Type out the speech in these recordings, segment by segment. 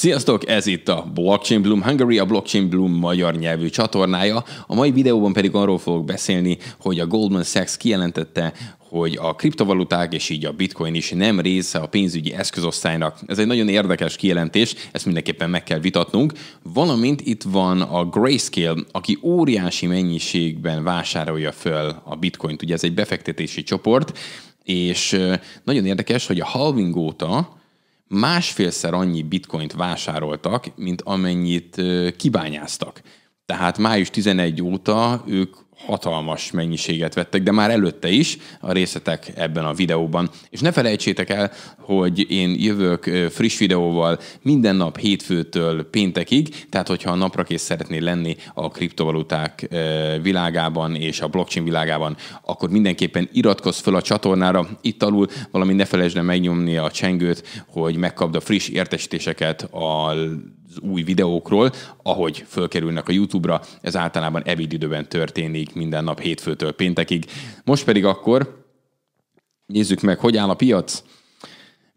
Sziasztok, ez itt a Blockchain Bloom Hungary, a Blockchain Bloom magyar nyelvű csatornája. A mai videóban pedig arról fogok beszélni, hogy a Goldman Sachs kijelentette, hogy a kriptovaluták és így a bitcoin is nem része a pénzügyi eszközosztálynak. Ez egy nagyon érdekes kijelentés, ezt mindenképpen meg kell vitatnunk. Valamint itt van a Grayscale, aki óriási mennyiségben vásárolja föl a bitcoint. Ugye ez egy befektetési csoport, és nagyon érdekes, hogy a halving óta másfélszer annyi bitcoint vásároltak, mint amennyit kibányáztak. Tehát május 11 óta ők hatalmas mennyiséget vettek, de már előtte is a részletek ebben a videóban. És ne felejtsétek el, hogy én jövök friss videóval minden nap hétfőtől péntekig, tehát hogyha a napra kész szeretnél lenni a kriptovaluták világában és a blockchain világában, akkor mindenképpen iratkozz fel a csatornára, itt alul valami ne felejtsd el megnyomni a csengőt, hogy megkapd a friss értesítéseket a az új videókról, ahogy fölkerülnek a YouTube-ra, ez általában ebéd időben történik minden nap hétfőtől péntekig. Most pedig akkor nézzük meg, hogy áll a piac.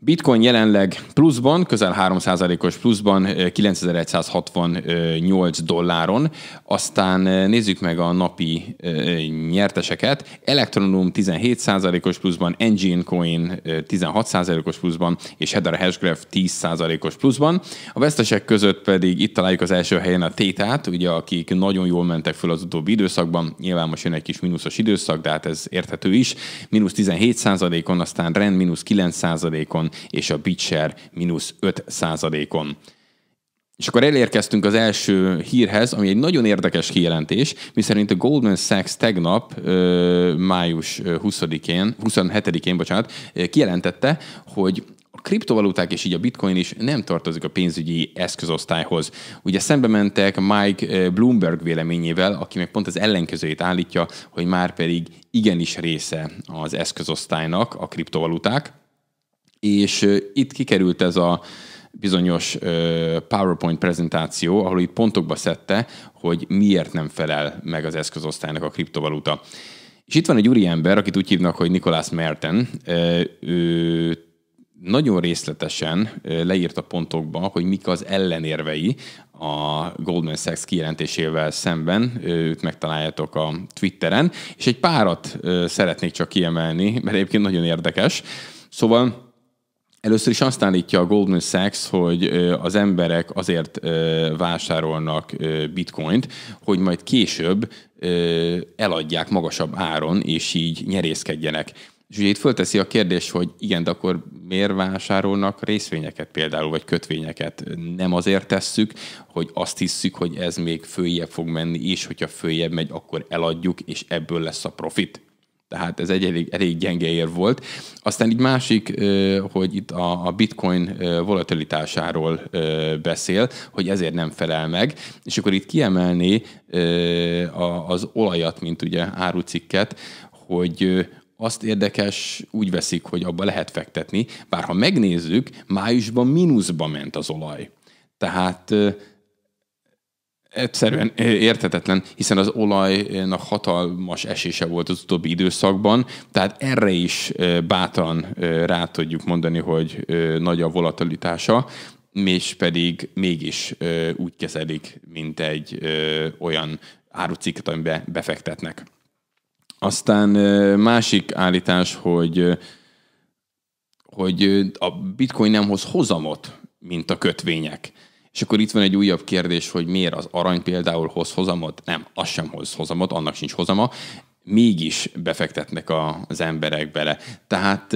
Bitcoin jelenleg pluszban, közel 3%-os pluszban, 9168 eh, dolláron. Aztán eh, nézzük meg a napi eh, nyerteseket. Electronum 17%-os pluszban, Engine Coin 16%-os pluszban, és Hedera Hashgraph 10%-os pluszban. A vesztesek között pedig itt találjuk az első helyen a Tétát, ugye akik nagyon jól mentek föl az utóbbi időszakban. Nyilván most jön egy kis mínuszos időszak, de hát ez érthető is. Mínusz 17%-on, aztán Rend mínusz 9%-on, és a BitShare mínusz 5 százalékon. És akkor elérkeztünk az első hírhez, ami egy nagyon érdekes kijelentés, miszerint a Goldman Sachs tegnap, május 20-én, 27-én, bocsánat, kijelentette, hogy a kriptovaluták és így a bitcoin is nem tartozik a pénzügyi eszközosztályhoz. Ugye szembe mentek Mike Bloomberg véleményével, aki meg pont az ellenkezőjét állítja, hogy már pedig igenis része az eszközosztálynak a kriptovaluták és itt kikerült ez a bizonyos PowerPoint prezentáció, ahol itt pontokba szedte, hogy miért nem felel meg az eszközosztálynak a kriptovaluta. És itt van egy úriember, akit úgy hívnak, hogy Nikolás Merten. Ő nagyon részletesen leírta pontokba, hogy mik az ellenérvei a Goldman Sachs kijelentésével szemben, őt megtaláljátok a Twitteren, és egy párat szeretnék csak kiemelni, mert egyébként nagyon érdekes. Szóval Először is azt állítja a Goldman Sachs, hogy az emberek azért vásárolnak bitcoint, hogy majd később eladják magasabb áron, és így nyerészkedjenek. És ugye itt fölteszi a kérdés, hogy igen, de akkor miért vásárolnak részvényeket például, vagy kötvényeket? Nem azért tesszük, hogy azt hisszük, hogy ez még följebb fog menni, és hogyha följebb megy, akkor eladjuk, és ebből lesz a profit. Tehát ez egy elég, elég gyenge ér volt. Aztán egy másik, hogy itt a, a bitcoin volatilitásáról beszél, hogy ezért nem felel meg, és akkor itt kiemelni az olajat, mint ugye árucikket, hogy azt érdekes úgy veszik, hogy abba lehet fektetni, bár ha megnézzük, májusban mínuszba ment az olaj. Tehát egyszerűen értetetlen, hiszen az olajnak hatalmas esése volt az utóbbi időszakban, tehát erre is bátran rá tudjuk mondani, hogy nagy a volatilitása, és pedig mégis úgy kezelik, mint egy olyan árucikket, amiben befektetnek. Aztán másik állítás, hogy hogy a bitcoin nem hoz hozamot, mint a kötvények. És akkor itt van egy újabb kérdés, hogy miért az arany például hoz hozamot? Nem, az sem hoz hozamot, annak sincs hozama. Mégis befektetnek a, az emberek bele. Tehát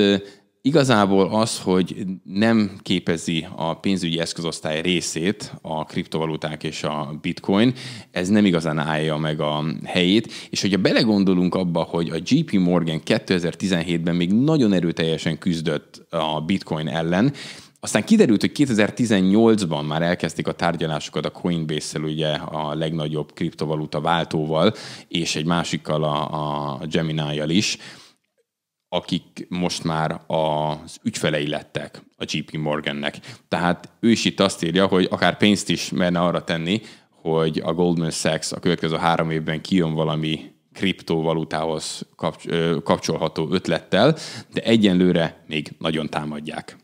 igazából az, hogy nem képezi a pénzügyi eszközosztály részét a kriptovaluták és a bitcoin, ez nem igazán állja meg a helyét, és hogyha belegondolunk abba, hogy a JP Morgan 2017-ben még nagyon erőteljesen küzdött a bitcoin ellen, aztán kiderült, hogy 2018-ban már elkezdték a tárgyalásokat a Coinbase-szel, ugye a legnagyobb kriptovaluta váltóval, és egy másikkal, a, a Gemini-jal is, akik most már az ügyfelei lettek a JP Morgannek. Tehát ő is itt azt írja, hogy akár pénzt is merne arra tenni, hogy a Goldman Sachs a következő három évben kijön valami kriptovalutához kapcsolható ötlettel, de egyenlőre még nagyon támadják.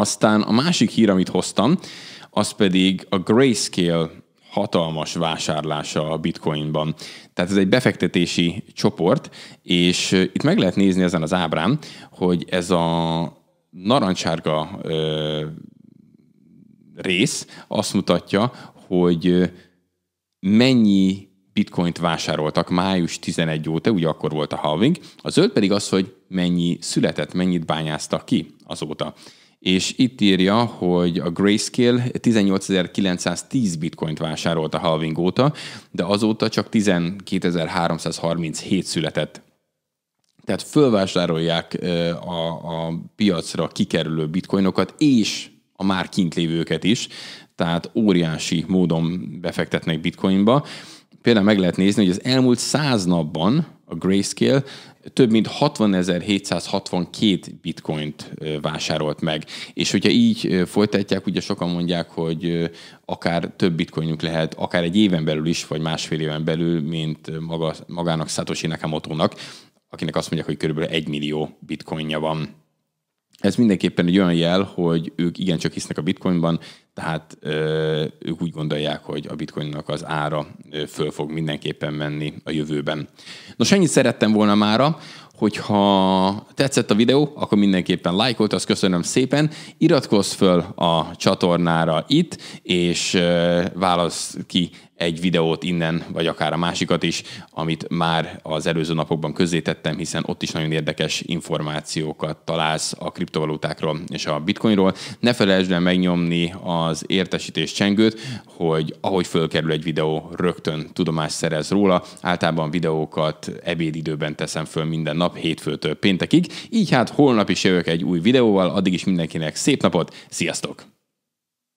Aztán a másik hír, amit hoztam, az pedig a Grayscale hatalmas vásárlása a bitcoinban. Tehát ez egy befektetési csoport, és itt meg lehet nézni ezen az ábrán, hogy ez a narancsárga ö, rész azt mutatja, hogy mennyi bitcoint vásároltak május 11 óta, ugye akkor volt a halving, a zöld pedig az, hogy mennyi született, mennyit bányáztak ki azóta és itt írja, hogy a Grayscale 18.910 bitcoint vásárolt a halving óta, de azóta csak 12.337 született. Tehát fölvásárolják a, a piacra kikerülő bitcoinokat, és a már kint lévőket is, tehát óriási módon befektetnek bitcoinba. Például meg lehet nézni, hogy az elmúlt száz napban a Grayscale több mint 60.762 bitcoint vásárolt meg. És hogyha így folytatják, ugye sokan mondják, hogy akár több bitcoinjuk lehet, akár egy éven belül is, vagy másfél éven belül, mint maga, magának Satoshi Nakamoto-nak, akinek azt mondják, hogy körülbelül egy millió bitcoinja van. Ez mindenképpen egy olyan jel, hogy ők igencsak hisznek a bitcoinban, tehát ők úgy gondolják, hogy a bitcoinnak az ára föl fog mindenképpen menni a jövőben. Nos, ennyit szerettem volna mára, hogyha tetszett a videó, akkor mindenképpen lájkolt, azt köszönöm szépen, iratkozz föl a csatornára itt, és válasz ki egy videót innen, vagy akár a másikat is, amit már az előző napokban közzétettem, hiszen ott is nagyon érdekes információkat találsz a kriptovalutákról és a bitcoinról. Ne felejtsd el megnyomni a az értesítés csengőt, hogy ahogy fölkerül egy videó, rögtön tudomást szerez róla. Általában videókat ebédidőben teszem föl minden nap, hétfőtől péntekig. Így hát holnap is jövök egy új videóval, addig is mindenkinek szép napot, sziasztok!